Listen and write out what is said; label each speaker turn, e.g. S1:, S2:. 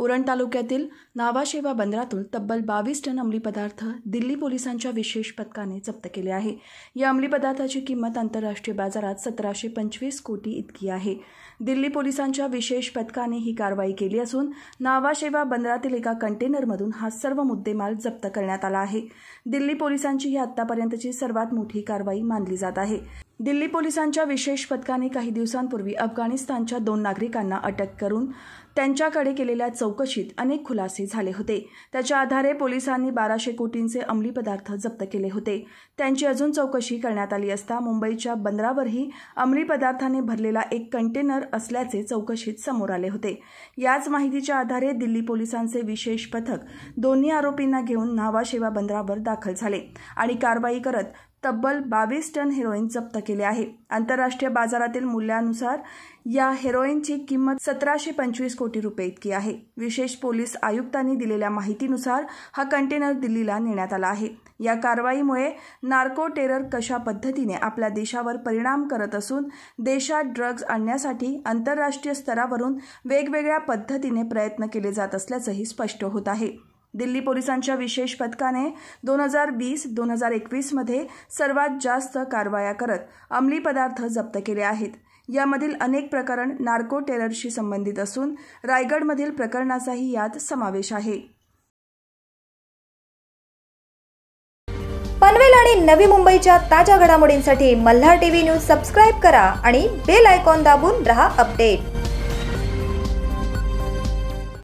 S1: उरण तालुक्यातील नावाशेवा बंदरातून तब्बल बावीस टन अंमली पदार्थ दिल्ली पोलिसांच्या विशेष पथकाने जप्त केले आहे या अंमली पदार्थाची किंमत आंतरराष्ट्रीय बाजारात सतराशे पंचवीस कोटी इतकी आहे दिल्ली पोलिसांच्या विशेष पथकाने ही कारवाई केली असून नावाशेवा बंदरातील एका कंटेनरमधून हा सर्व मुद्देमाल जप्त करण्यात आला आहे दिल्ली पोलिसांची ही आतापर्यंतची सर्वात मोठी कारवाई मानली जात आहे दिल्ली पोलिसांच्या विशेष पथकाने काही दिवसांपूर्वी अफगाणिस्तानच्या दोन नागरिकांना अटक करून त्यांच्याकडे केलेल्या चौकशीत अनेक खुलासे झाले होते त्याच्या आधारे पोलिसांनी बाराशे कोटींचे अंमली पदार्थ जप्त केले होते त्यांची अजून चौकशी करण्यात आली असता मुंबईच्या बंदरावरही अंमली पदार्थाने भरलेला एक कंटेनर असल्याचे चौकशीत समोर आले होते याच माहितीच्या आधारे दिल्ली पोलिसांचे विशेष पथक दोन्ही आरोपींना घेऊन नावाशेवा बंदरावर दाखल झाले आणि कारवाई करत तब्बल बावीस टन हेरोईन जप्त केले आहे आंतरराष्ट्रीय बाजारातील मूल्यानुसार या हेरोईनची किंमत सतराशे पंचवीस कोटी कोटी रुपये इतकी आहे विशेष पोलीस आयुक्तांनी दिलेल्या माहितीनुसार हा कंटेनर दिल्लीला नेण्यात आला आहे या कारवाईमुळे नार्को टेरर कशा पद्धतीने आपल्या देशावर परिणाम करत असून देशात ड्रग्ज आणण्यासाठी आंतरराष्ट्रीय स्तरावरून वेगवेगळ्या पद्धतीने प्रयत्न केले जात असल्याचंही स्पष्ट होत आहे दिल्ली पोलिसांच्या विशेष पथकाने दोन हजार वीस दोन हजार एकवीसमध्ये सर्वात जास्त कारवाया करत अंमली पदार्थ जप्त केले आहेत यामधील अनेक प्रकरण नार्को टेररशी संबंधित असून रायगडमधील प्रकरणाचाही यात समावेश आहे पनवेल आणि नवी मुंबईच्या ताज्या घडामोडींसाठी मल्हार टीव्ही न्यूज सबस्क्राईब करा आणि बेल आयकॉन दाबून रहा अपडेट